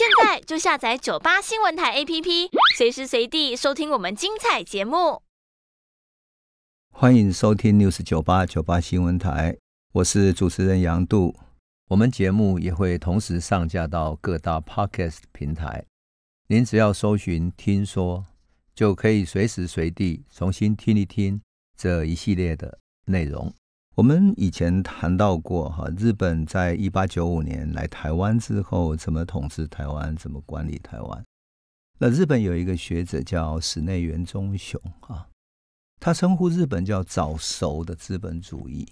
现在就下载九八新闻台 APP，随时随地收听我们精彩节目。欢迎收听 News 九八九八新闻台，我是主持人杨度。我们节目也会同时上架到各大 Podcast 平台，您只要搜寻“听说”，就可以随时随地重新听一听这一系列的内容。我们以前谈到过哈，日本在一八九五年来台湾之后，怎么统治台湾，怎么管理台湾？那日本有一个学者叫室内元中雄啊，他称呼日本叫早熟的资本主义。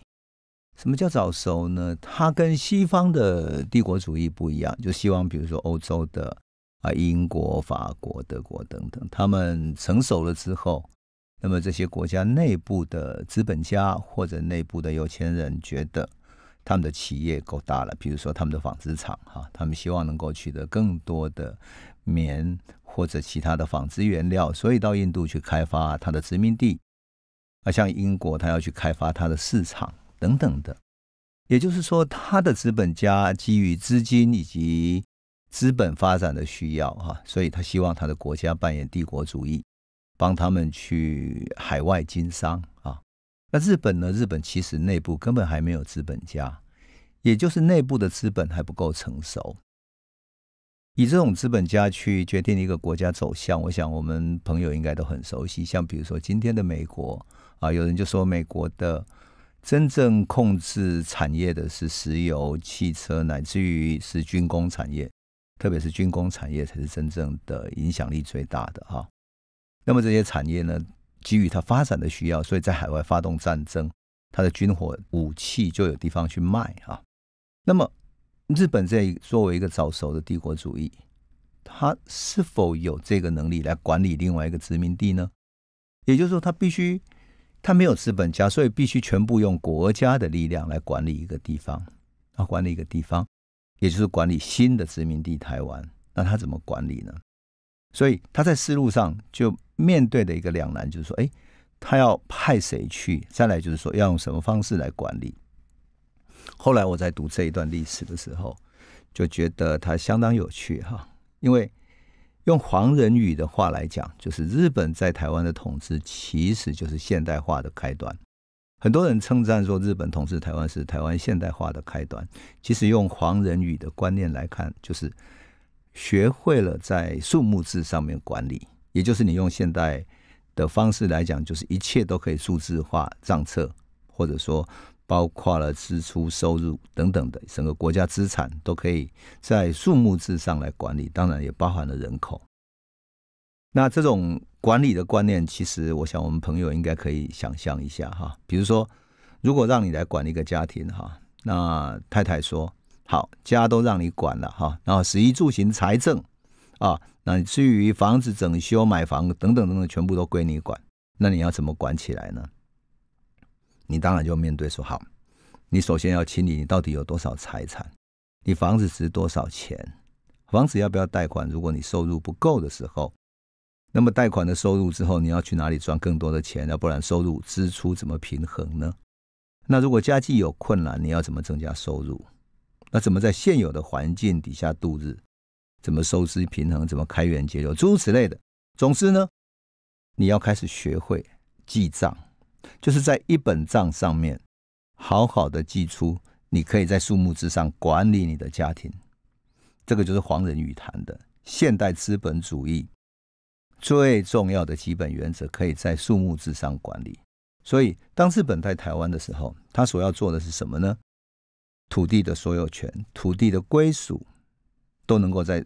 什么叫早熟呢？它跟西方的帝国主义不一样，就希望比如说欧洲的啊，英国、法国、德国等等，他们成熟了之后。那么这些国家内部的资本家或者内部的有钱人觉得他们的企业够大了，比如说他们的纺织厂哈，他们希望能够取得更多的棉或者其他的纺织原料，所以到印度去开发它的殖民地，啊，像英国他要去开发它的市场等等的，也就是说，他的资本家基于资金以及资本发展的需要哈，所以他希望他的国家扮演帝国主义。帮他们去海外经商啊，那日本呢？日本其实内部根本还没有资本家，也就是内部的资本还不够成熟。以这种资本家去决定一个国家走向，我想我们朋友应该都很熟悉。像比如说今天的美国啊，有人就说美国的真正控制产业的是石油、汽车，乃至于是军工产业，特别是军工产业才是真正的影响力最大的啊。那么这些产业呢，基于它发展的需要，所以在海外发动战争，它的军火武器就有地方去卖啊。那么日本在作为一个早熟的帝国主义，它是否有这个能力来管理另外一个殖民地呢？也就是说，它必须，它没有资本家，所以必须全部用国家的力量来管理一个地方啊，管理一个地方，也就是管理新的殖民地台湾。那它怎么管理呢？所以他在思路上就面对的一个两难，就是说，哎，他要派谁去？再来就是说，要用什么方式来管理？后来我在读这一段历史的时候，就觉得他相当有趣哈。因为用黄仁宇的话来讲，就是日本在台湾的统治其实就是现代化的开端。很多人称赞说，日本统治台湾是台湾现代化的开端。其实用黄仁宇的观念来看，就是。学会了在数目字上面管理，也就是你用现代的方式来讲，就是一切都可以数字化账册，或者说包括了支出、收入等等的整个国家资产都可以在数目字上来管理。当然也包含了人口。那这种管理的观念，其实我想我们朋友应该可以想象一下哈。比如说，如果让你来管一个家庭哈，那太太说。好，家都让你管了哈，然后十一住行、财政，啊，那至于房子整修、买房等等等等，全部都归你管。那你要怎么管起来呢？你当然就面对说好，你首先要清理你到底有多少财产，你房子值多少钱，房子要不要贷款？如果你收入不够的时候，那么贷款的收入之后，你要去哪里赚更多的钱？要不然收入支出怎么平衡呢？那如果家境有困难，你要怎么增加收入？那怎么在现有的环境底下度日？怎么收支平衡？怎么开源节流？诸如此类的。总之呢，你要开始学会记账，就是在一本账上面好好的记出，你可以在数目之上管理你的家庭。这个就是黄仁宇谈的现代资本主义最重要的基本原则，可以在数目之上管理。所以，当日本在台湾的时候，他所要做的是什么呢？土地的所有权、土地的归属，都能够在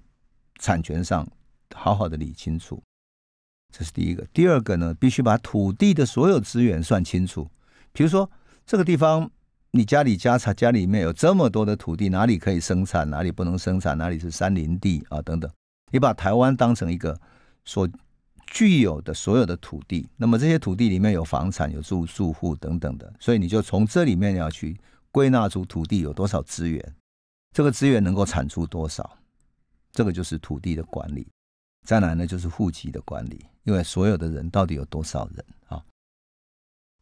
产权上好好的理清楚，这是第一个。第二个呢，必须把土地的所有资源算清楚。比如说，这个地方你家里家产，家里面有这么多的土地，哪里可以生产，哪里不能生产，哪里是山林地啊，等等。你把台湾当成一个所具有的所有的土地，那么这些土地里面有房产、有住住户等等的，所以你就从这里面要去。归纳出土地有多少资源，这个资源能够产出多少，这个就是土地的管理。再来呢，就是户籍的管理，因为所有的人到底有多少人啊？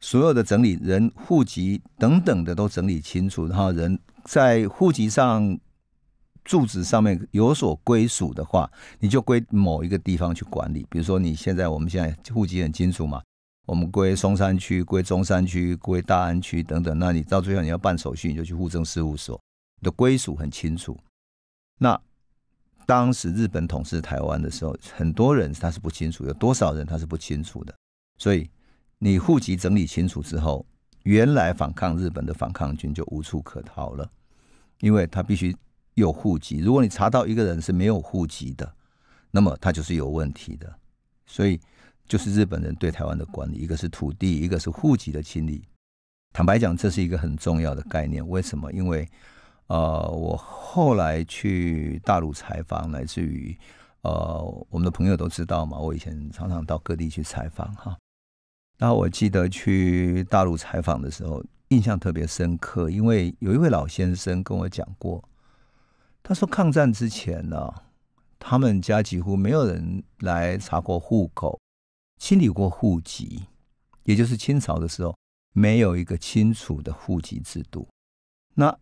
所有的整理人、户籍等等的都整理清楚，然后人在户籍上、住址上面有所归属的话，你就归某一个地方去管理。比如说，你现在我们现在户籍很清楚嘛。我们归松山区、归中山区、归大安区等等，那你到最后你要办手续，你就去户政事务所，你的归属很清楚。那当时日本统治台湾的时候，很多人他是不清楚，有多少人他是不清楚的。所以你户籍整理清楚之后，原来反抗日本的反抗军就无处可逃了，因为他必须有户籍。如果你查到一个人是没有户籍的，那么他就是有问题的。所以。就是日本人对台湾的管理，一个是土地，一个是户籍的清理。坦白讲，这是一个很重要的概念。为什么？因为呃，我后来去大陆采访，来自于呃，我们的朋友都知道嘛。我以前常常到各地去采访哈。那我记得去大陆采访的时候，印象特别深刻，因为有一位老先生跟我讲过，他说抗战之前呢，他们家几乎没有人来查过户口。清理过户籍，也就是清朝的时候没有一个清楚的户籍制度，那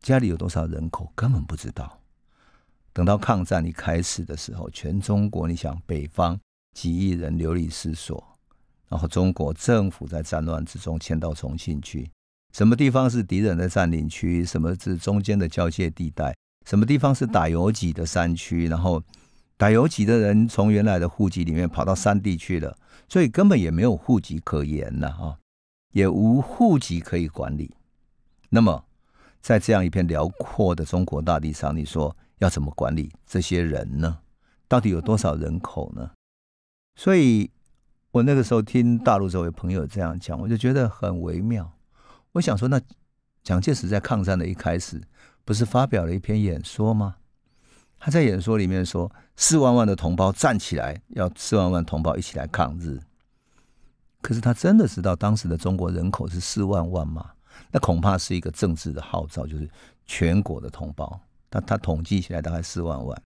家里有多少人口根本不知道。等到抗战一开始的时候，全中国你想，北方几亿人流离失所，然后中国政府在战乱之中迁到重庆去，什么地方是敌人的占领区，什么是中间的交界地带，什么地方是打游击的山区，然后。打游击的人从原来的户籍里面跑到山地去了，所以根本也没有户籍可言了啊，也无户籍可以管理。那么，在这样一片辽阔的中国大地上，你说要怎么管理这些人呢？到底有多少人口呢？所以我那个时候听大陆这位朋友这样讲，我就觉得很微妙。我想说，那蒋介石在抗战的一开始，不是发表了一篇演说吗？他在演说里面说：“四万万的同胞站起来，要四万万同胞一起来抗日。”可是他真的知道当时的中国人口是四万万吗？那恐怕是一个政治的号召，就是全国的同胞。他他统计起来大概四万万。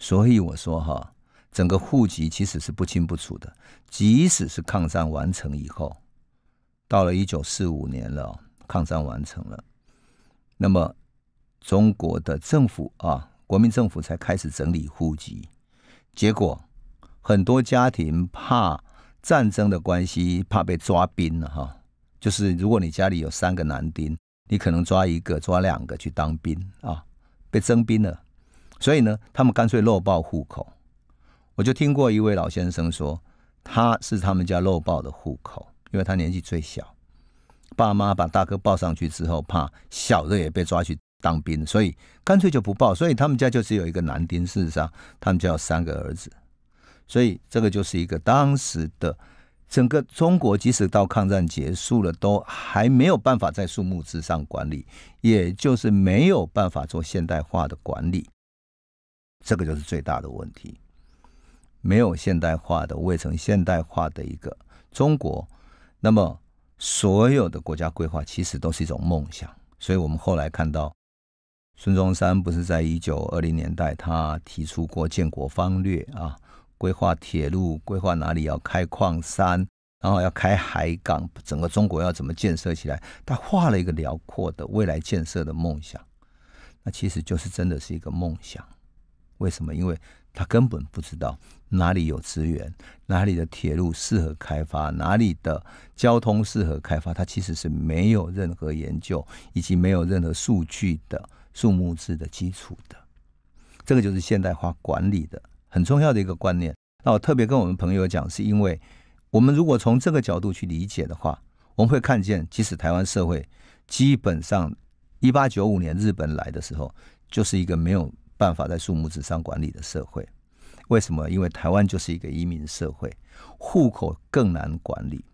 所以我说哈，整个户籍其实是不清不楚的。即使是抗战完成以后，到了一九四五年了，抗战完成了，那么中国的政府啊。国民政府才开始整理户籍，结果很多家庭怕战争的关系，怕被抓兵了哈。就是如果你家里有三个男丁，你可能抓一个、抓两个去当兵啊，被征兵了。所以呢，他们干脆漏报户口。我就听过一位老先生说，他是他们家漏报的户口，因为他年纪最小，爸妈把大哥抱上去之后，怕小的也被抓去。当兵，所以干脆就不报，所以他们家就只有一个男丁。事实上，他们家有三个儿子，所以这个就是一个当时的整个中国，即使到抗战结束了，都还没有办法在树木之上管理，也就是没有办法做现代化的管理。这个就是最大的问题，没有现代化的、未成现代化的一个中国，那么所有的国家规划其实都是一种梦想。所以我们后来看到。孙中山不是在一九二零年代，他提出过建国方略啊，规划铁路，规划哪里要开矿山，然后要开海港，整个中国要怎么建设起来？他画了一个辽阔的未来建设的梦想，那其实就是真的是一个梦想。为什么？因为他根本不知道哪里有资源，哪里的铁路适合开发，哪里的交通适合开发，他其实是没有任何研究以及没有任何数据的。数目制的基础的，这个就是现代化管理的很重要的一个观念。那我特别跟我们朋友讲，是因为我们如果从这个角度去理解的话，我们会看见，即使台湾社会基本上一八九五年日本来的时候，就是一个没有办法在数目字上管理的社会。为什么？因为台湾就是一个移民社会，户口更难管理，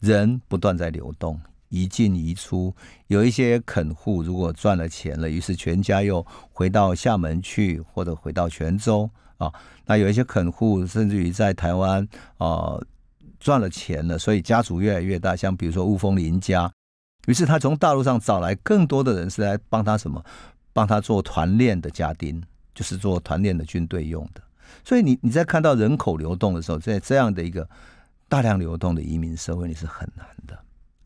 人不断在流动。一进一出，有一些垦户如果赚了钱了，于是全家又回到厦门去，或者回到泉州啊。那有一些垦户甚至于在台湾啊赚了钱了，所以家族越来越大。像比如说雾峰林家，于是他从大陆上找来更多的人，是来帮他什么？帮他做团练的家丁，就是做团练的军队用的。所以你你在看到人口流动的时候，在这样的一个大量流动的移民社会，你是很难的。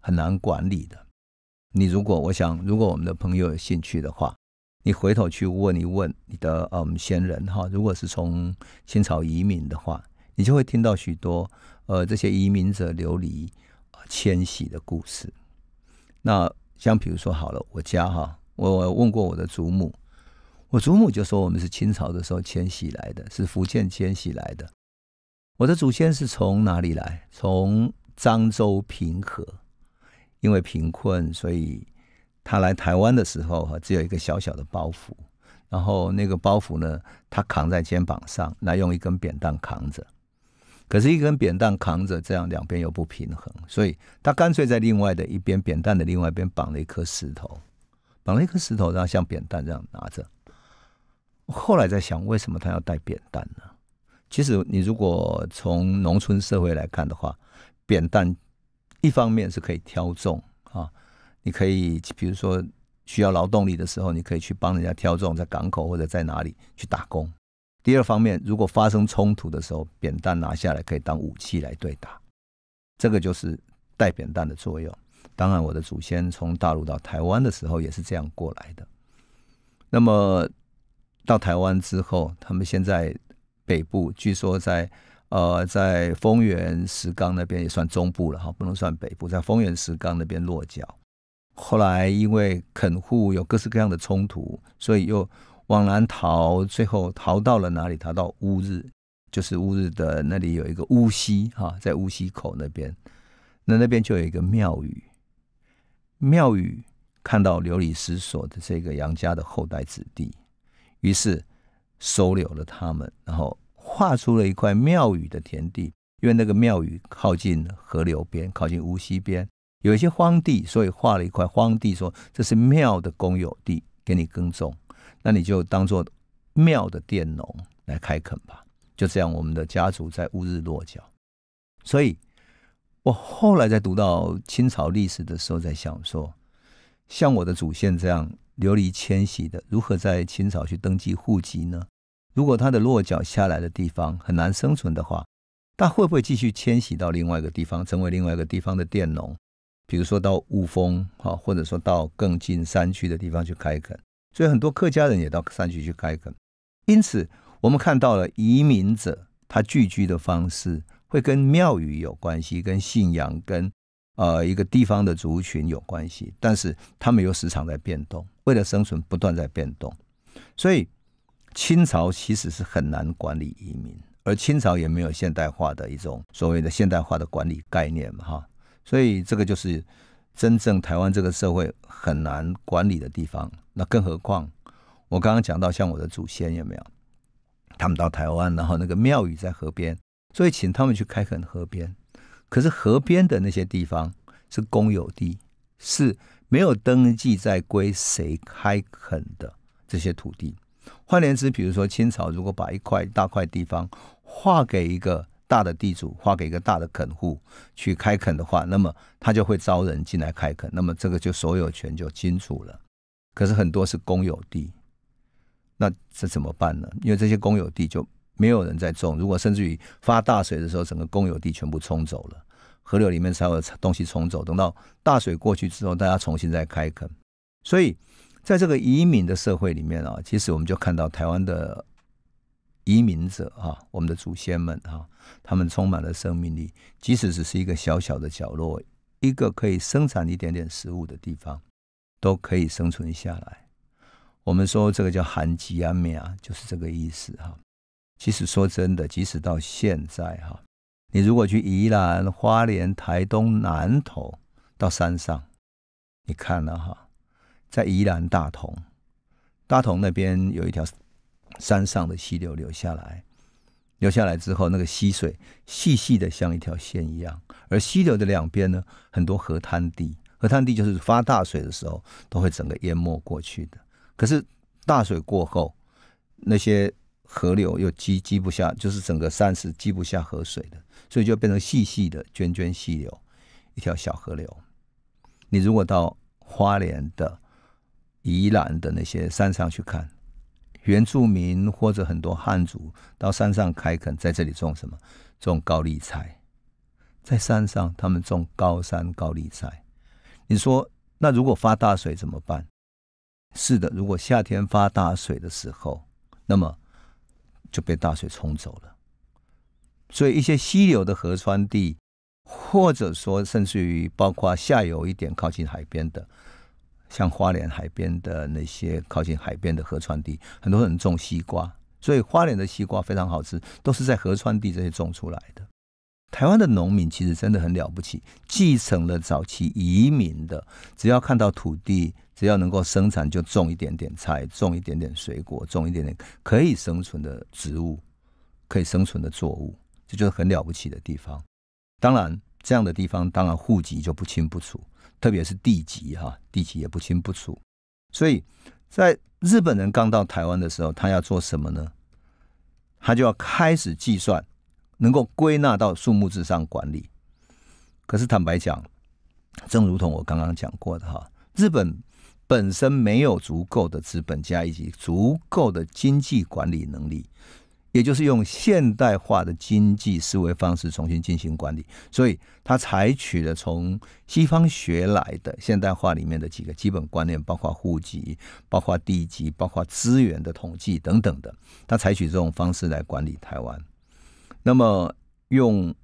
很难管理的。你如果我想，如果我们的朋友有兴趣的话，你回头去问一问你的嗯先人哈。如果是从清朝移民的话，你就会听到许多呃这些移民者流离迁徙的故事。那像比如说好了，我家哈，我问过我的祖母，我祖母就说我们是清朝的时候迁徙来的，是福建迁徙来的。我的祖先是从哪里来？从漳州平和。因为贫困，所以他来台湾的时候哈，只有一个小小的包袱。然后那个包袱呢，他扛在肩膀上，那用一根扁担扛着。可是，一根扁担扛着这样两边又不平衡，所以他干脆在另外的一边，扁担的另外一边绑了一颗石头，绑了一颗石头，然后像扁担这样拿着。后来在想，为什么他要带扁担呢？其实，你如果从农村社会来看的话，扁担。一方面是可以挑重啊，你可以比如说需要劳动力的时候，你可以去帮人家挑重，在港口或者在哪里去打工。第二方面，如果发生冲突的时候，扁担拿下来可以当武器来对打，这个就是带扁担的作用。当然，我的祖先从大陆到台湾的时候也是这样过来的。那么到台湾之后，他们现在北部据说在。呃，在丰原石冈那边也算中部了哈，不能算北部，在丰原石冈那边落脚。后来因为垦户有各式各样的冲突，所以又往南逃，最后逃到了哪里？逃到乌日，就是乌日的那里有一个乌溪哈，在乌溪口那边，那那边就有一个庙宇，庙宇看到流离失所的这个杨家的后代子弟，于是收留了他们，然后。画出了一块庙宇的田地，因为那个庙宇靠近河流边，靠近无锡边，有一些荒地，所以划了一块荒地，说这是庙的公有地，给你耕种，那你就当做庙的佃农来开垦吧。就这样，我们的家族在乌日落脚。所以我后来在读到清朝历史的时候，在想说，像我的祖先这样流离迁徙的，如何在清朝去登记户籍呢？如果它的落脚下来的地方很难生存的话，它会不会继续迁徙到另外一个地方，成为另外一个地方的佃农？比如说到雾峰，哈，或者说到更近山区的地方去开垦。所以很多客家人也到山区去开垦。因此，我们看到了移民者他聚居的方式会跟庙宇有关系，跟信仰，跟呃一个地方的族群有关系。但是他们又时常在变动，为了生存不断在变动。所以。清朝其实是很难管理移民，而清朝也没有现代化的一种所谓的现代化的管理概念嘛，哈，所以这个就是真正台湾这个社会很难管理的地方。那更何况，我刚刚讲到像我的祖先有没有？他们到台湾，然后那个庙宇在河边，所以请他们去开垦河边。可是河边的那些地方是公有地，是没有登记在归谁开垦的这些土地。换言之，比如说清朝如果把一块大块地方划给一个大的地主，划给一个大的垦户去开垦的话，那么他就会招人进来开垦，那么这个就所有权就清楚了。可是很多是公有地，那这怎么办呢？因为这些公有地就没有人在种，如果甚至于发大水的时候，整个公有地全部冲走了，河流里面才有东西冲走。等到大水过去之后，大家重新再开垦，所以。在这个移民的社会里面啊，其实我们就看到台湾的移民者啊，我们的祖先们啊，他们充满了生命力。即使只是一个小小的角落，一个可以生产一点点食物的地方，都可以生存下来。我们说这个叫“寒极安眠”啊，就是这个意思哈。其实说真的，即使到现在哈，你如果去宜兰、花莲、台东、南投到山上，你看了哈。在宜兰大同，大同那边有一条山上的溪流流下来，流下来之后，那个溪水细细的像一条线一样，而溪流的两边呢，很多河滩地，河滩地就是发大水的时候都会整个淹没过去的。可是大水过后，那些河流又积积不下，就是整个山是积不下河水的，所以就变成细细的涓涓细流，一条小河流。你如果到花莲的。宜兰的那些山上去看原住民或者很多汉族到山上开垦，在这里种什么？种高丽菜，在山上他们种高山高丽菜。你说，那如果发大水怎么办？是的，如果夏天发大水的时候，那么就被大水冲走了。所以一些溪流的河川地，或者说甚至于包括下游一点靠近海边的。像花莲海边的那些靠近海边的河川地，很多人种西瓜，所以花莲的西瓜非常好吃，都是在河川地这些种出来的。台湾的农民其实真的很了不起，继承了早期移民的，只要看到土地，只要能够生产，就种一点点菜，种一点点水果，种一点点可以生存的植物，可以生存的作物，这就是很了不起的地方。当然，这样的地方当然户籍就不清不楚。特别是地籍哈，地籍也不清不楚，所以在日本人刚到台湾的时候，他要做什么呢？他就要开始计算，能够归纳到数目字上管理。可是坦白讲，正如同我刚刚讲过的哈，日本本身没有足够的资本家以及足够的经济管理能力。也就是用现代化的经济思维方式重新进行管理，所以他采取了从西方学来的现代化里面的几个基本观念，包括户籍、包括地籍、包括资源的统计等等的，他采取这种方式来管理台湾。那么用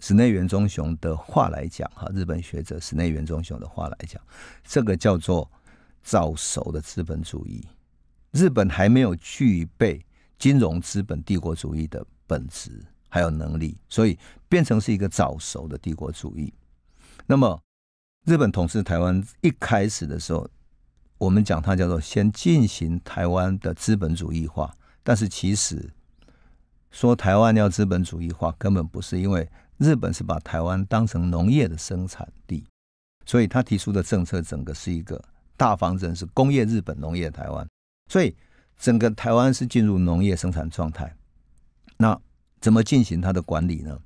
室内元忠雄的话来讲，哈，日本学者室内元忠雄的话来讲，这个叫做“早熟的资本主义”，日本还没有具备。金融资本帝国主义的本质还有能力，所以变成是一个早熟的帝国主义。那么，日本统治台湾一开始的时候，我们讲它叫做先进行台湾的资本主义化，但是其实说台湾要资本主义化，根本不是因为日本是把台湾当成农业的生产地，所以他提出的政策整个是一个大方针是工业日本，农业台湾，所以。整个台湾是进入农业生产状态，那怎么进行它的管理呢？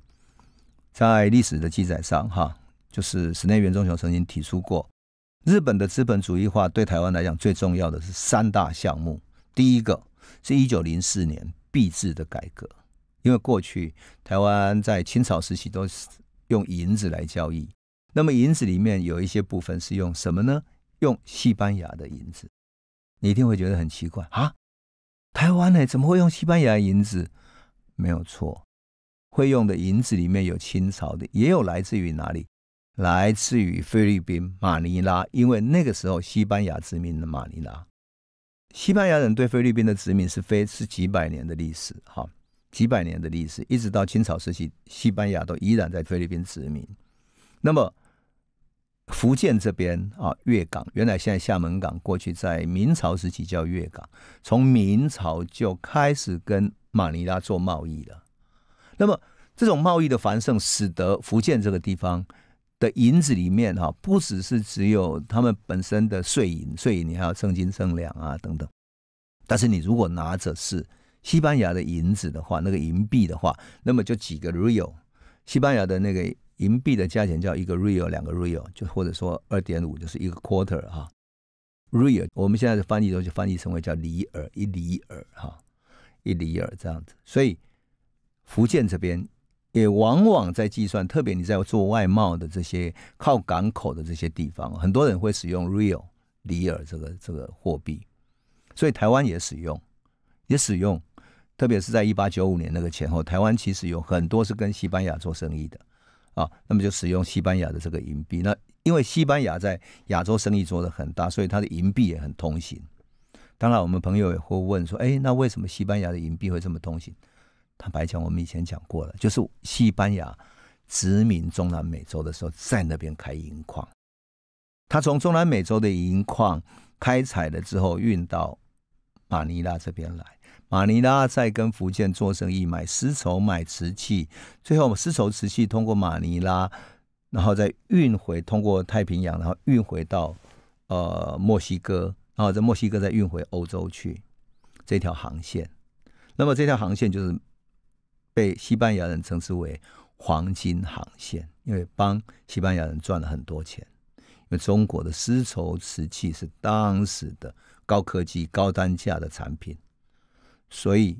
在历史的记载上，哈，就是室内袁中雄曾经提出过，日本的资本主义化对台湾来讲最重要的是三大项目。第一个是一九零四年币制的改革，因为过去台湾在清朝时期都是用银子来交易，那么银子里面有一些部分是用什么呢？用西班牙的银子，你一定会觉得很奇怪啊。台湾呢，怎么会用西班牙银子？没有错，会用的银子里面有清朝的，也有来自于哪里？来自于菲律宾马尼拉，因为那个时候西班牙殖民的马尼拉，西班牙人对菲律宾的殖民是非是几百年的历史，哈，几百年的历史，一直到清朝时期，西班牙都依然在菲律宾殖民。那么福建这边啊，粤港原来现在厦门港，过去在明朝时期叫粤港，从明朝就开始跟马尼拉做贸易了。那么这种贸易的繁盛，使得福建这个地方的银子里面哈，不只是只有他们本身的税银，税银你还要称斤称两啊等等。但是你如果拿着是西班牙的银子的话，那个银币的话，那么就几个 real，西班牙的那个。银币的加减叫一个 real，两个 real 就或者说二点五就是一个 quarter 哈，real 我们现在的翻译都就翻译成为叫里尔一里尔哈一里尔这样子，所以福建这边也往往在计算，特别你在做外贸的这些靠港口的这些地方，很多人会使用 real 里尔这个这个货币，所以台湾也使用也使用，特别是在一八九五年那个前后，台湾其实有很多是跟西班牙做生意的。啊，那么就使用西班牙的这个银币。那因为西班牙在亚洲生意做得很大，所以它的银币也很通行。当然，我们朋友也会问说：，哎，那为什么西班牙的银币会这么通行？坦白讲，我们以前讲过了，就是西班牙殖民中南美洲的时候，在那边开银矿，他从中南美洲的银矿开采了之后，运到马尼拉这边来。马尼拉在跟福建做生意，买丝绸、买瓷器，最后丝绸、瓷器通过马尼拉，然后再运回通过太平洋，然后运回到呃墨西哥，然后在墨西哥再运回欧洲去。这条航线，那么这条航线就是被西班牙人称之为黄金航线，因为帮西班牙人赚了很多钱。因为中国的丝绸、瓷器是当时的高科技、高单价的产品。所以，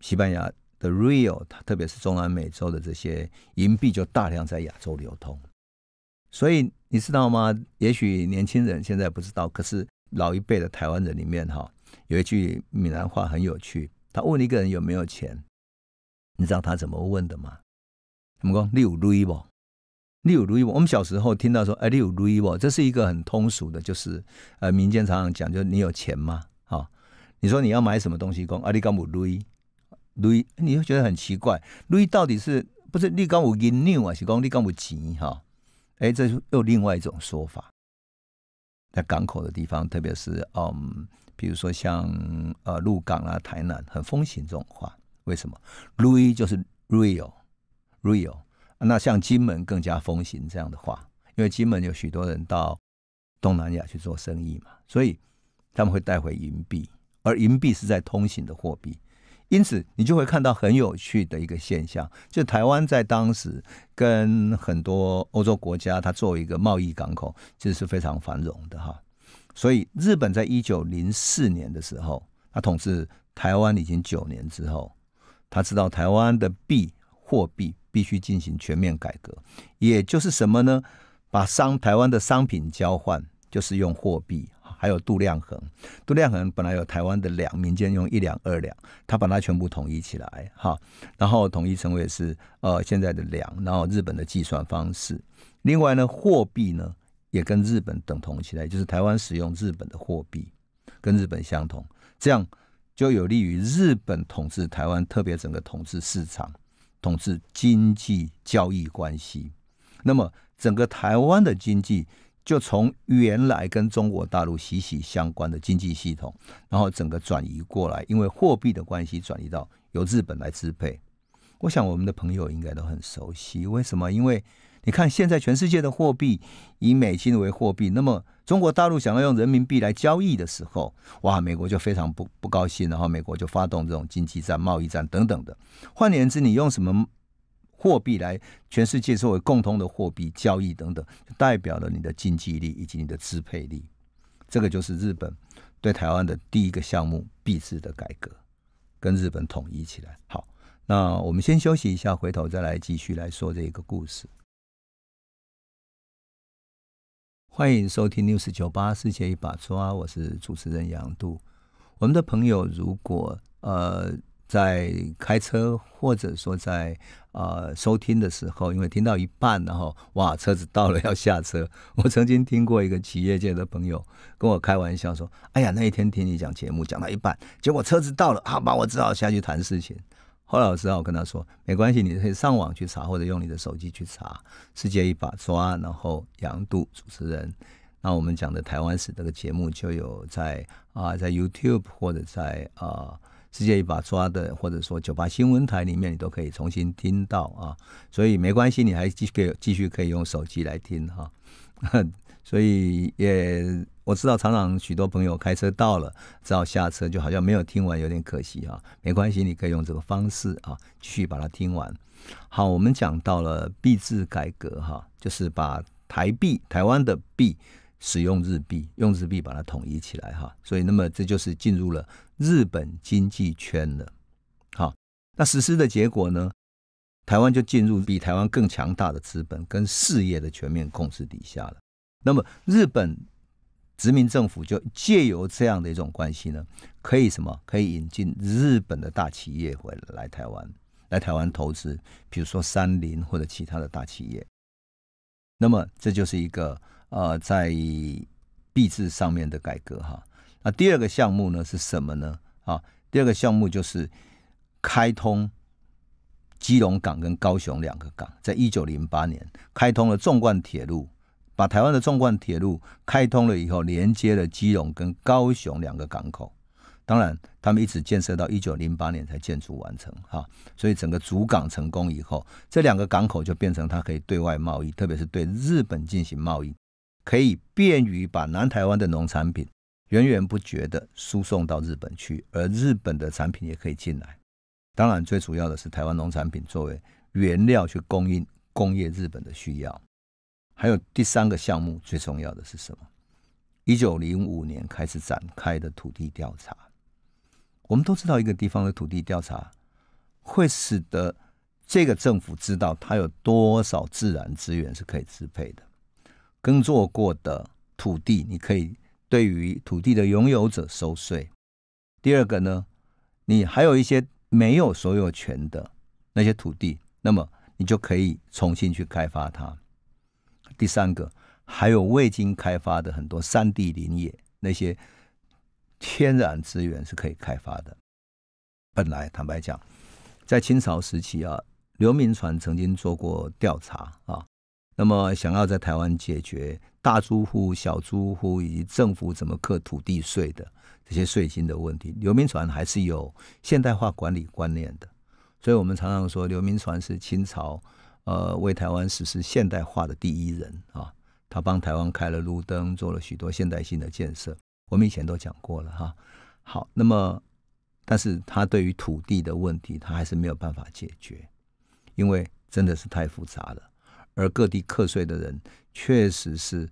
西班牙的 real，它特别是中南美洲的这些银币，就大量在亚洲流通。所以你知道吗？也许年轻人现在不知道，可是老一辈的台湾人里面哈，有一句闽南话很有趣。他问一个人有没有钱，你知道他怎么问的吗？怎么讲？六卢伊 v 六卢 l e 我们小时候听到说，哎，六卢 l e 这是一个很通俗的，就是呃，民间常常讲，就是你有钱吗？哈。你说你要买什么东西？讲阿里干木累累，你会觉得很奇怪。累到底是不是你干木银纽啊？是讲你干木钱哈？哎，这是又另外一种说法。在港口的地方，特别是嗯，比如说像呃鹿港啊、台南，很风行这种话。为什么？累就是 real，real。那像金门更加风行这样的话，因为金门有许多人到东南亚去做生意嘛，所以他们会带回银币。而银币是在通行的货币，因此你就会看到很有趣的一个现象，就台湾在当时跟很多欧洲国家，它作为一个贸易港口，这是非常繁荣的哈。所以，日本在一九零四年的时候，他统治台湾已经九年之后，他知道台湾的币货币必须进行全面改革，也就是什么呢？把商台湾的商品交换就是用货币。还有度量衡，度量衡本来有台湾的两，民间用一两、二两，他把它全部统一起来，哈，然后统一成为是呃现在的两，然后日本的计算方式。另外呢，货币呢也跟日本等同起来，就是台湾使用日本的货币，跟日本相同，这样就有利于日本统治台湾，特别整个统治市场、统治经济交易关系。那么整个台湾的经济。就从原来跟中国大陆息息相关的经济系统，然后整个转移过来，因为货币的关系，转移到由日本来支配。我想我们的朋友应该都很熟悉。为什么？因为你看现在全世界的货币以美金为货币，那么中国大陆想要用人民币来交易的时候，哇，美国就非常不不高兴，然后美国就发动这种经济战、贸易战等等的。换言之，你用什么？货币来全世界作为共同的货币交易等等，代表了你的经济力以及你的支配力。这个就是日本对台湾的第一个项目币制的改革，跟日本统一起来。好，那我们先休息一下，回头再来继续来说这个故事。欢迎收听 News 九八世界一把抓，我是主持人杨度。我们的朋友如果呃。在开车或者说在啊收听的时候，因为听到一半，然后哇，车子到了要下车。我曾经听过一个企业界的朋友跟我开玩笑说：“哎呀，那一天听你讲节目讲到一半，结果车子到了，好吧，我只好下去谈事情。”后来我只好我跟他说：“没关系，你可以上网去查，或者用你的手机去查《世界一把抓》，然后杨度主持人，那我们讲的台湾史这个节目就有在啊在 YouTube 或者在啊。”直接一把抓的，或者说酒吧新闻台里面你都可以重新听到啊，所以没关系，你还继续可以继续可以用手机来听哈，所以也我知道厂长许多朋友开车到了，只好下车，就好像没有听完有点可惜啊，没关系，你可以用这个方式啊继续把它听完。好，我们讲到了币制改革哈，就是把台币台湾的币。使用日币，用日币把它统一起来，哈，所以那么这就是进入了日本经济圈了，好，那实施的结果呢？台湾就进入比台湾更强大的资本跟事业的全面控制底下了。那么日本殖民政府就借由这样的一种关系呢，可以什么？可以引进日本的大企业回来台湾，来台湾投资，比如说三菱或者其他的大企业。那么这就是一个。呃在币制上面的改革哈，那第二个项目呢是什么呢？啊，第二个项目就是开通基隆港跟高雄两个港，在一九零八年开通了纵贯铁路，把台湾的纵贯铁路开通了以后，连接了基隆跟高雄两个港口。当然，他们一直建设到一九零八年才建筑完成哈。所以整个主港成功以后，这两个港口就变成它可以对外贸易，特别是对日本进行贸易。可以便于把南台湾的农产品源源不绝的输送到日本去，而日本的产品也可以进来。当然，最主要的是台湾农产品作为原料去供应工业日本的需要。还有第三个项目，最重要的是什么？一九零五年开始展开的土地调查。我们都知道，一个地方的土地调查会使得这个政府知道它有多少自然资源是可以支配的。耕作过的土地，你可以对于土地的拥有者收税。第二个呢，你还有一些没有所有权的那些土地，那么你就可以重新去开发它。第三个，还有未经开发的很多山地林野，那些天然资源是可以开发的。本来坦白讲，在清朝时期啊，刘铭传曾经做过调查啊。那么，想要在台湾解决大租户、小租户以及政府怎么课土地税的这些税金的问题，刘铭传还是有现代化管理观念的。所以，我们常常说刘铭传是清朝呃为台湾实施现代化的第一人啊。他帮台湾开了路灯，做了许多现代性的建设。我们以前都讲过了哈。好，那么，但是他对于土地的问题，他还是没有办法解决，因为真的是太复杂了。而各地课税的人，确实是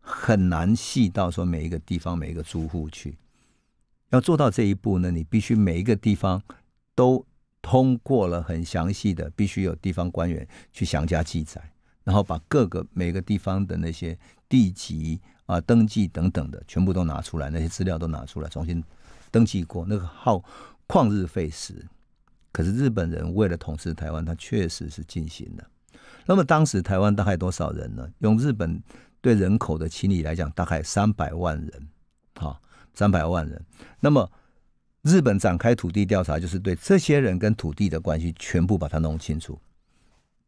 很难细到说每一个地方、每一个租户去。要做到这一步呢，你必须每一个地方都通过了很详细的，必须有地方官员去详加记载，然后把各个每个地方的那些地籍啊、登记等等的全部都拿出来，那些资料都拿出来重新登记过。那个耗旷日费时，可是日本人为了统治台湾，他确实是进行了。那么当时台湾大概多少人呢？用日本对人口的清理来讲，大概三百万人，哈，三百万人。那么日本展开土地调查，就是对这些人跟土地的关系全部把它弄清楚。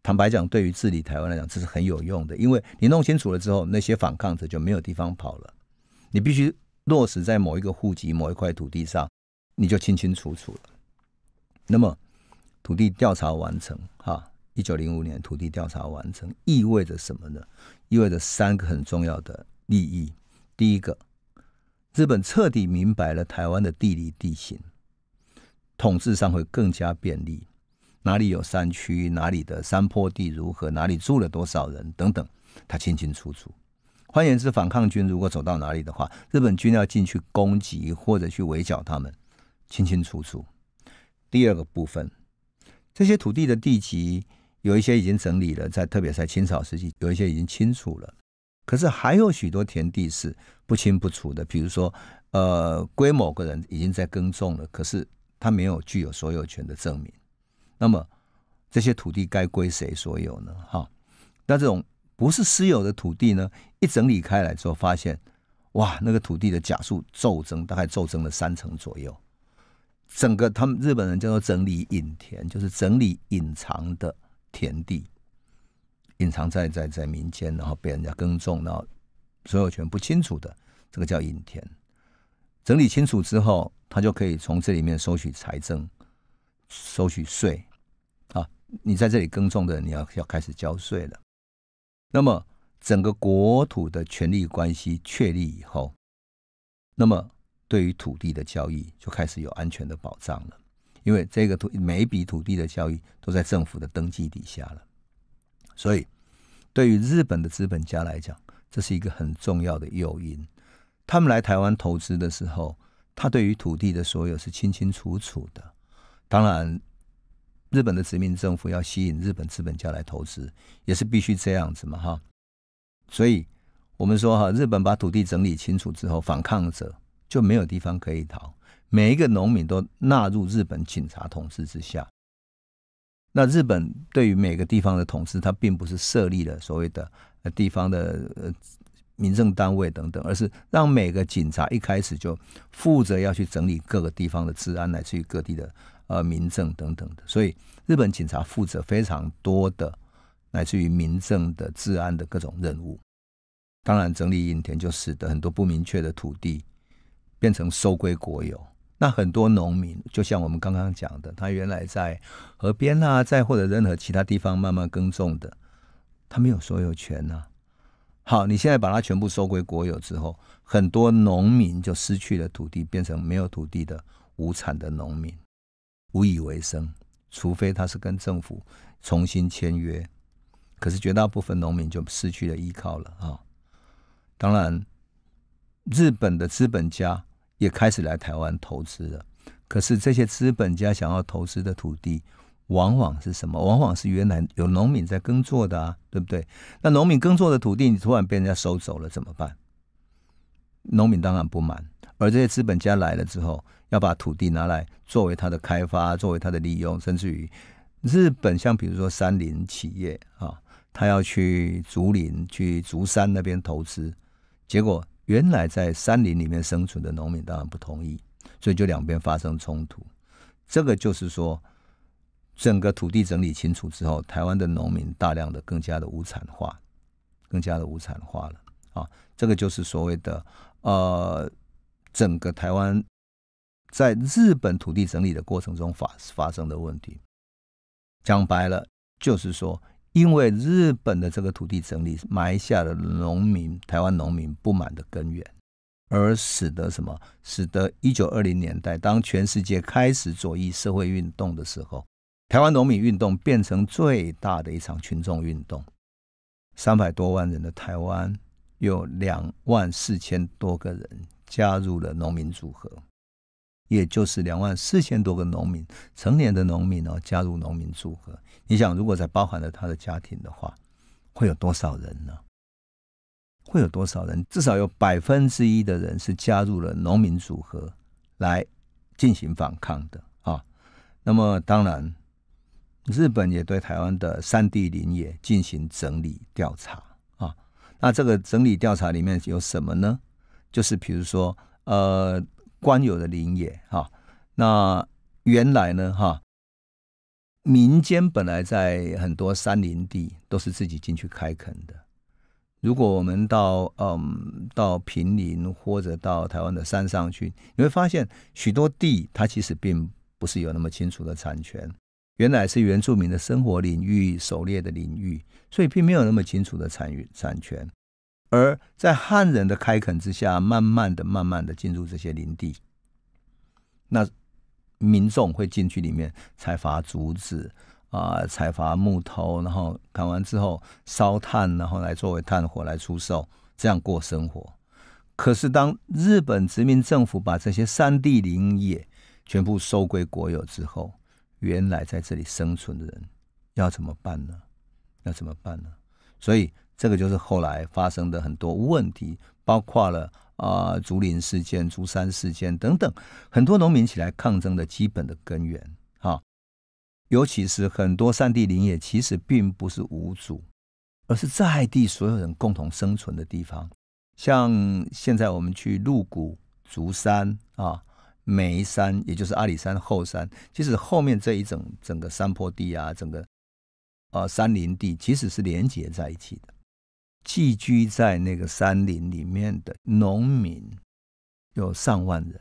坦白讲，对于治理台湾来讲，这是很有用的，因为你弄清楚了之后，那些反抗者就没有地方跑了。你必须落实在某一个户籍、某一块土地上，你就清清楚楚了。那么土地调查完成，哈。一九零五年土地调查完成意味着什么呢？意味着三个很重要的利益。第一个，日本彻底明白了台湾的地理地形，统治上会更加便利。哪里有山区，哪里的山坡地如何，哪里住了多少人等等，他清清楚楚。换言之，反抗军如果走到哪里的话，日本军要进去攻击或者去围剿他们，清清楚楚。第二个部分，这些土地的地籍。有一些已经整理了，在特别在清朝时期，有一些已经清楚了。可是还有许多田地是不清不楚的，比如说，呃，归某个人已经在耕种了，可是他没有具有所有权的证明。那么这些土地该归谁所有呢？哈，那这种不是私有的土地呢？一整理开来之后，发现哇，那个土地的假数骤增，大概骤增了三成左右。整个他们日本人叫做整理隐田，就是整理隐藏的。田地隐藏在在在民间，然后被人家耕种，然后所有权不清楚的，这个叫隐田。整理清楚之后，他就可以从这里面收取财政、收取税。啊，你在这里耕种的，你要要开始交税了。那么，整个国土的权利关系确立以后，那么对于土地的交易就开始有安全的保障了。因为这个土每一笔土地的交易都在政府的登记底下了，所以对于日本的资本家来讲，这是一个很重要的诱因。他们来台湾投资的时候，他对于土地的所有是清清楚楚的。当然，日本的殖民政府要吸引日本资本家来投资，也是必须这样子嘛，哈。所以，我们说哈，日本把土地整理清楚之后，反抗者就没有地方可以逃。每一个农民都纳入日本警察统治之下。那日本对于每个地方的统治，它并不是设立了所谓的地方的呃民政单位等等，而是让每个警察一开始就负责要去整理各个地方的治安，乃至于各地的呃民政等等的。所以日本警察负责非常多的来自于民政的治安的各种任务。当然，整理印田就使得很多不明确的土地变成收归国有。那很多农民，就像我们刚刚讲的，他原来在河边啊，在或者任何其他地方慢慢耕种的，他没有所有权呐。好，你现在把它全部收归国有之后，很多农民就失去了土地，变成没有土地的无产的农民，无以为生，除非他是跟政府重新签约。可是绝大部分农民就失去了依靠了啊！当然，日本的资本家。也开始来台湾投资了，可是这些资本家想要投资的土地，往往是什么？往往是原来有农民在耕作的啊，对不对？那农民耕作的土地你突然被人家收走了，怎么办？农民当然不满，而这些资本家来了之后，要把土地拿来作为他的开发，作为他的利用，甚至于日本像比如说山林企业啊，他要去竹林、去竹山那边投资，结果。原来在山林里面生存的农民当然不同意，所以就两边发生冲突。这个就是说，整个土地整理清楚之后，台湾的农民大量的更加的无产化，更加的无产化了。啊，这个就是所谓的呃，整个台湾在日本土地整理的过程中发发生的问题。讲白了，就是说。因为日本的这个土地整理埋下了农民、台湾农民不满的根源，而使得什么？使得一九二零年代当全世界开始左翼社会运动的时候，台湾农民运动变成最大的一场群众运动，三百多万人的台湾有两万四千多个人加入了农民组合。也就是两万四千多个农民，成年的农民哦，加入农民组合。你想，如果在包含了他的家庭的话，会有多少人呢？会有多少人？至少有百分之一的人是加入了农民组合来进行反抗的啊。那么，当然，日本也对台湾的山地林业进行整理调查啊。那这个整理调查里面有什么呢？就是比如说，呃。官有的林业哈，那原来呢，哈，民间本来在很多山林地都是自己进去开垦的。如果我们到嗯到平林或者到台湾的山上去，你会发现许多地它其实并不是有那么清楚的产权，原来是原住民的生活领域、狩猎的领域，所以并没有那么清楚的产产权。而在汉人的开垦之下，慢慢的、慢慢的进入这些林地，那民众会进去里面采伐竹子啊，采伐木头，然后砍完之后烧炭，然后来作为炭火来出售，这样过生活。可是当日本殖民政府把这些山地林野全部收归国有之后，原来在这里生存的人要怎么办呢？要怎么办呢？所以。这个就是后来发生的很多问题，包括了啊竹林事件、竹山事件等等，很多农民起来抗争的基本的根源啊。尤其是很多山地林业其实并不是无主，而是在地所有人共同生存的地方。像现在我们去鹿谷、竹山啊、眉山，也就是阿里山后山，其实后面这一整整个山坡地啊，整个啊山林地，其实是连接在一起的。寄居在那个山林里面的农民有上万人，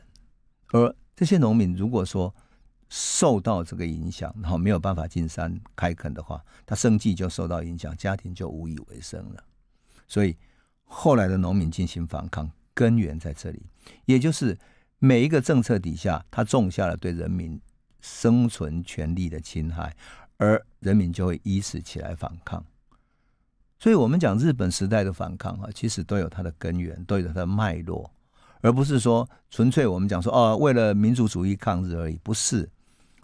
而这些农民如果说受到这个影响，然后没有办法进山开垦的话，他生计就受到影响，家庭就无以为生了。所以后来的农民进行反抗，根源在这里，也就是每一个政策底下，他种下了对人民生存权利的侵害，而人民就会依此起来反抗。所以，我们讲日本时代的反抗啊，其实都有它的根源，都有它的脉络，而不是说纯粹我们讲说哦，为了民族主义抗日而已，不是，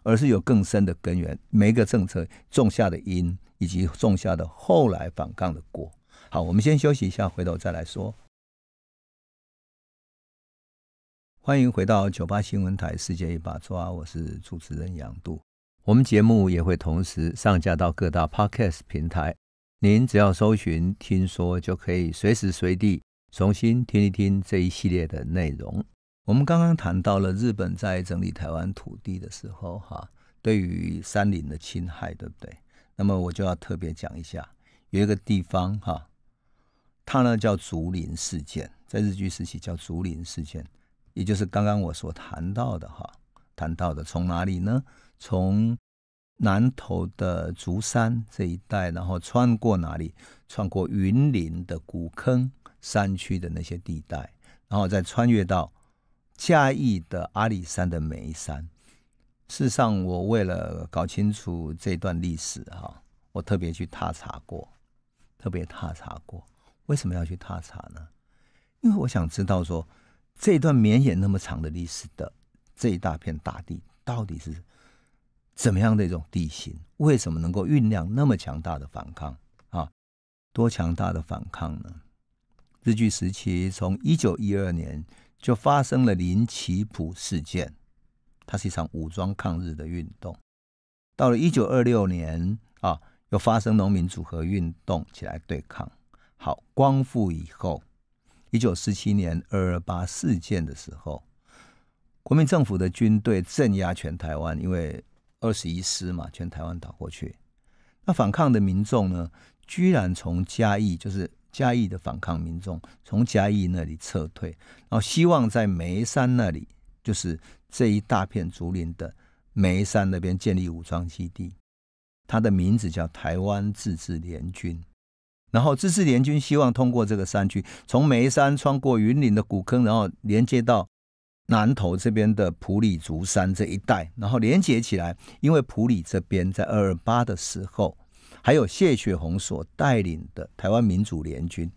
而是有更深的根源。每一个政策种下的因，以及种下的后来反抗的果。好，我们先休息一下，回头再来说。欢迎回到九八新闻台《世界一把抓》，我是主持人杨度。我们节目也会同时上架到各大 Podcast 平台。您只要搜寻、听说，就可以随时随地重新听一听这一系列的内容。我们刚刚谈到了日本在整理台湾土地的时候，哈，对于山林的侵害，对不对？那么我就要特别讲一下，有一个地方，哈，它呢叫竹林事件，在日据时期叫竹林事件，也就是刚刚我所谈到的，哈，谈到的从哪里呢？从南投的竹山这一带，然后穿过哪里？穿过云林的古坑山区的那些地带，然后再穿越到嘉义的阿里山的眉山。事实上，我为了搞清楚这段历史，哈，我特别去踏查过，特别踏查过。为什么要去踏查呢？因为我想知道说，这段绵延那么长的历史的这一大片大地，到底是？怎么样的一种地形？为什么能够酝酿那么强大的反抗啊？多强大的反抗呢？日据时期从一九一二年就发生了林奇普事件，它是一场武装抗日的运动。到了一九二六年啊，又发生农民组合运动起来对抗。好，光复以后，一九四七年二二八事件的时候，国民政府的军队镇压全台湾，因为。二十一师嘛，全台湾打过去，那反抗的民众呢，居然从嘉义，就是嘉义的反抗民众，从嘉义那里撤退，然后希望在眉山那里，就是这一大片竹林的眉山那边建立武装基地，它的名字叫台湾自治联军，然后自治联军希望通过这个山区，从眉山穿过云林的谷坑，然后连接到。南投这边的普里竹山这一带，然后连接起来，因为普里这边在二二八的时候，还有谢雪红所带领的台湾民主联军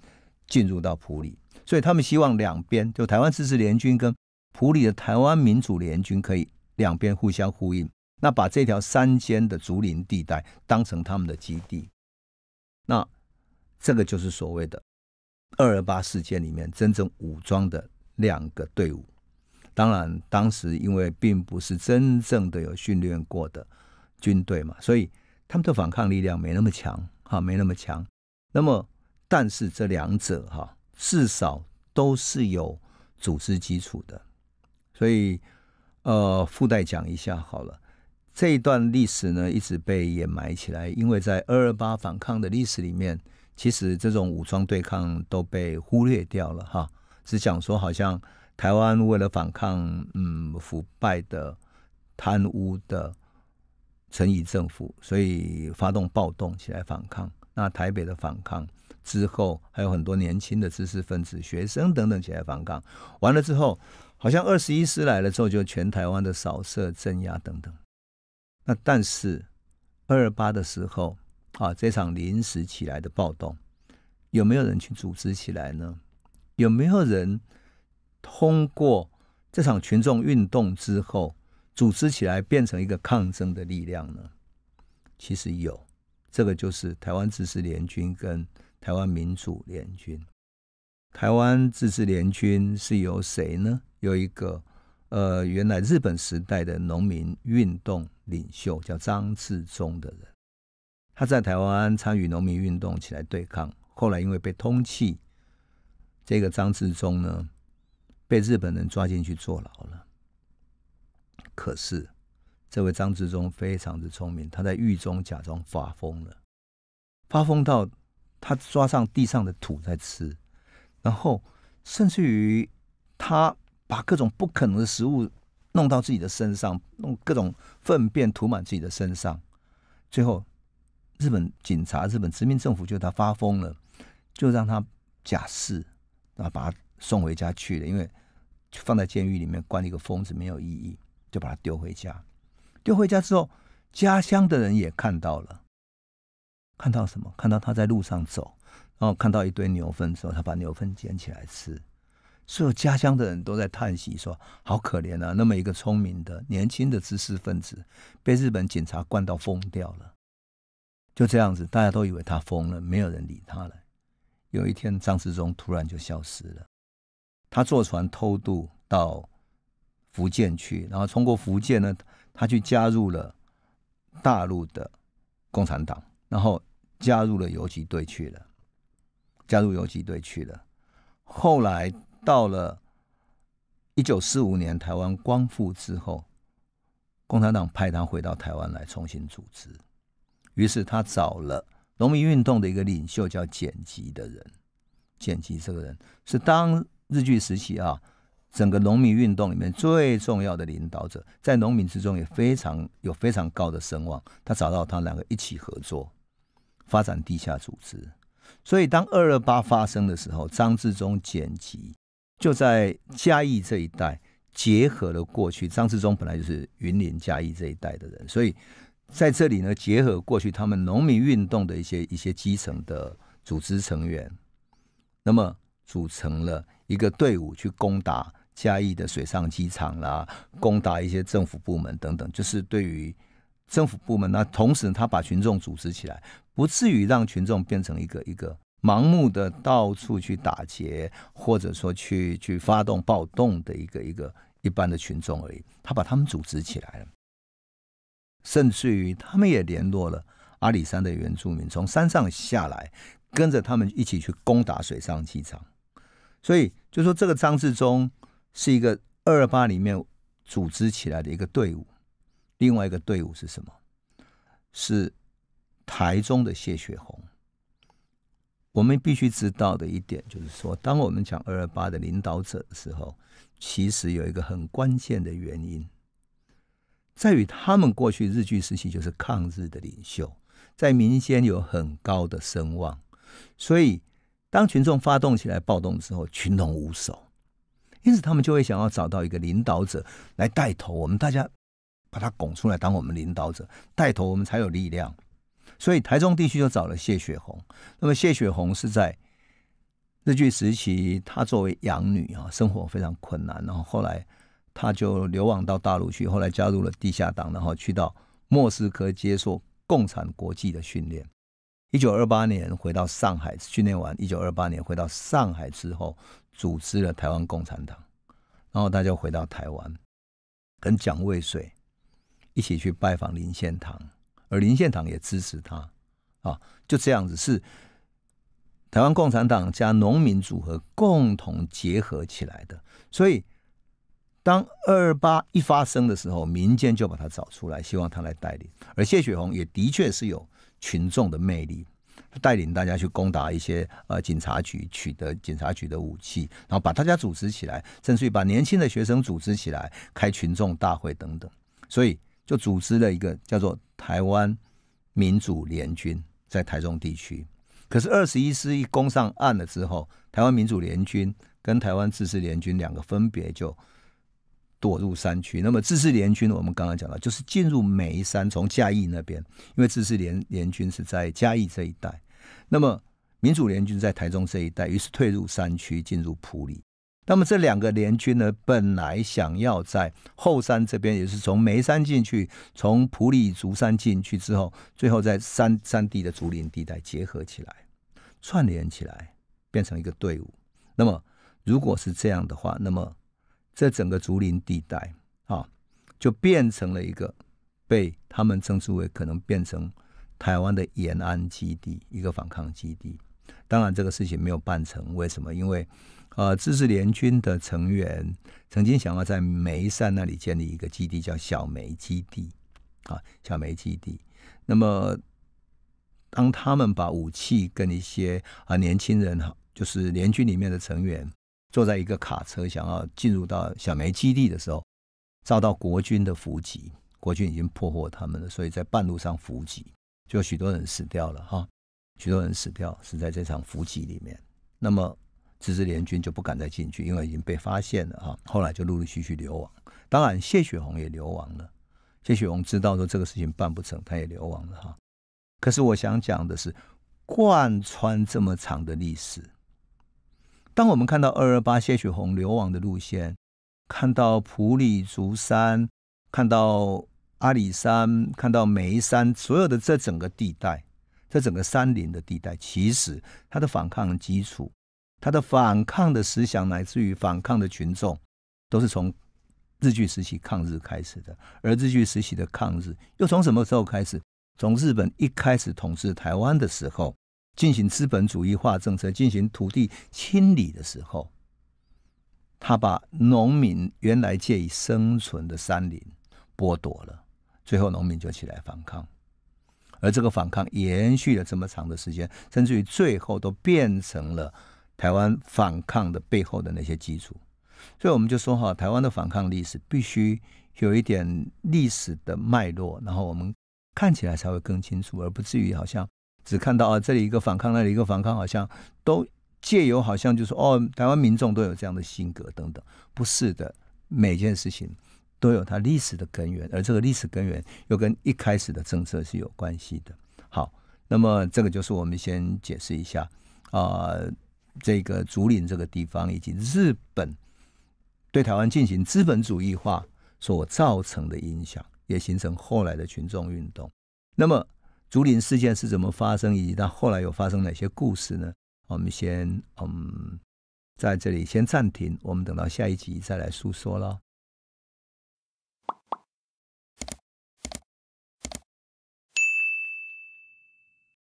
进入到普里，所以他们希望两边就台湾自治联军跟普里的台湾民主联军可以两边互相呼应，那把这条山间的竹林地带当成他们的基地，那这个就是所谓的二二八事件里面真正武装的两个队伍。当然，当时因为并不是真正的有训练过的军队嘛，所以他们的反抗力量没那么强，哈，没那么强。那么，但是这两者哈，至少都是有组织基础的。所以，呃，附带讲一下好了，这一段历史呢，一直被掩埋起来，因为在二二八反抗的历史里面，其实这种武装对抗都被忽略掉了，哈，只讲说好像。台湾为了反抗，嗯，腐败的、贪污的陈仪政府，所以发动暴动起来反抗。那台北的反抗之后，还有很多年轻的知识分子、学生等等起来反抗。完了之后，好像二十一师来了之后，就全台湾的扫射、镇压等等。那但是二二八的时候，啊，这场临时起来的暴动，有没有人去组织起来呢？有没有人？通过这场群众运动之后，组织起来变成一个抗争的力量呢？其实有这个，就是台湾自治联军跟台湾民主联军。台湾自治联军是由谁呢？有一个呃，原来日本时代的农民运动领袖叫张治中的人，他在台湾参与农民运动起来对抗，后来因为被通气，这个张治中呢？被日本人抓进去坐牢了。可是，这位张志忠非常的聪明，他在狱中假装发疯了，发疯到他抓上地上的土在吃，然后甚至于他把各种不可能的食物弄到自己的身上，弄各种粪便涂满自己的身上。最后，日本警察、日本殖民政府就他发疯了，就让他假释后把他。送回家去了，因为放在监狱里面关一个疯子没有意义，就把他丢回家。丢回家之后，家乡的人也看到了，看到什么？看到他在路上走，然后看到一堆牛粪之后，他把牛粪捡起来吃。所有家乡的人都在叹息，说：“好可怜啊，那么一个聪明的年轻的知识分子，被日本警察灌到疯掉了。”就这样子，大家都以为他疯了，没有人理他了。有一天，张世忠突然就消失了。他坐船偷渡到福建去，然后通过福建呢，他去加入了大陆的共产党，然后加入了游击队去了，加入游击队去了。后来到了一九四五年台湾光复之后，共产党派他回到台湾来重新组织，于是他找了农民运动的一个领袖叫简吉的人，简吉这个人是当。日据时期啊，整个农民运动里面最重要的领导者，在农民之中也非常有非常高的声望。他找到他两个一起合作，发展地下组织。所以当二二八发生的时候，张志忠剪辑就在嘉义这一带结合了过去。张志忠本来就是云林嘉义这一带的人，所以在这里呢，结合过去他们农民运动的一些一些基层的组织成员，那么。组成了一个队伍去攻打嘉义的水上机场啦，攻打一些政府部门等等。就是对于政府部门，那同时他把群众组织起来，不至于让群众变成一个一个盲目的到处去打劫，或者说去去发动暴动的一个一个一般的群众而已。他把他们组织起来了，甚至于他们也联络了阿里山的原住民，从山上下来，跟着他们一起去攻打水上机场。所以，就说这个张治中是一个二二八里面组织起来的一个队伍。另外一个队伍是什么？是台中的谢雪红。我们必须知道的一点就是说，当我们讲二二八的领导者的时候，其实有一个很关键的原因，在于他们过去日据时期就是抗日的领袖，在民间有很高的声望，所以。当群众发动起来暴动之后，群龙无首，因此他们就会想要找到一个领导者来带头。我们大家把他拱出来，当我们领导者带头，我们才有力量。所以台中地区就找了谢雪红。那么谢雪红是在日据时期，她作为养女啊，生活非常困难。然后后来她就流亡到大陆去，后来加入了地下党，然后去到莫斯科接受共产国际的训练。一九二八年回到上海训练完，一九二八年回到上海之后，组织了台湾共产党，然后他就回到台湾，跟蒋渭水一起去拜访林献堂，而林献堂也支持他啊，就这样子是台湾共产党加农民组合共同结合起来的，所以当二八一发生的时候，民间就把他找出来，希望他来带领，而谢雪红也的确是有。群众的魅力，带领大家去攻打一些呃警察局，取得警察局的武器，然后把大家组织起来，甚至于把年轻的学生组织起来开群众大会等等，所以就组织了一个叫做台湾民主联军在台中地区。可是二十一师一攻上岸了之后，台湾民主联军跟台湾自治联军两个分别就。躲入山区。那么，自治联军，我们刚刚讲了，就是进入眉山，从嘉义那边，因为自治联联军是在嘉义这一带。那么，民主联军在台中这一带，于是退入山区，进入埔里。那么，这两个联军呢，本来想要在后山这边，也是从眉山进去，从埔里竹山进去之后，最后在山山地的竹林地带结合起来，串联起来，变成一个队伍。那么，如果是这样的话，那么。这整个竹林地带啊，就变成了一个被他们称之为可能变成台湾的延安基地，一个反抗基地。当然，这个事情没有办成，为什么？因为呃，自治联军的成员曾经想要在梅山那里建立一个基地，叫小梅基地啊，小梅基地。那么，当他们把武器跟一些啊年轻人哈，就是联军里面的成员。坐在一个卡车，想要进入到小梅基地的时候，遭到国军的伏击。国军已经破获他们了，所以在半路上伏击，就许多人死掉了哈。许多人死掉，死在这场伏击里面。那么，支持联军就不敢再进去，因为已经被发现了哈。后来就陆陆续续流亡。当然，谢雪红也流亡了。谢雪红知道说这个事情办不成，他也流亡了哈。可是我想讲的是，贯穿这么长的历史。当我们看到二二八谢雪红流亡的路线，看到普里竹山，看到阿里山，看到眉山，所有的这整个地带，这整个山林的地带，其实它的反抗基础，它的反抗的思想，乃至于反抗的群众，都是从日据时期抗日开始的。而日据时期的抗日，又从什么时候开始？从日本一开始统治台湾的时候。进行资本主义化政策、进行土地清理的时候，他把农民原来借以生存的山林剥夺了，最后农民就起来反抗，而这个反抗延续了这么长的时间，甚至于最后都变成了台湾反抗的背后的那些基础。所以我们就说哈，台湾的反抗历史必须有一点历史的脉络，然后我们看起来才会更清楚，而不至于好像。只看到啊，这里一个反抗，那里一个反抗，好像都借由好像就说哦，台湾民众都有这样的性格等等，不是的，每件事情都有它历史的根源，而这个历史根源又跟一开始的政策是有关系的。好，那么这个就是我们先解释一下啊，这个竹林这个地方以及日本对台湾进行资本主义化所造成的影响，也形成后来的群众运动。那么。竹林事件是怎么发生，以及到后来又发生哪些故事呢？我们先，嗯，在这里先暂停，我们等到下一集再来诉说了。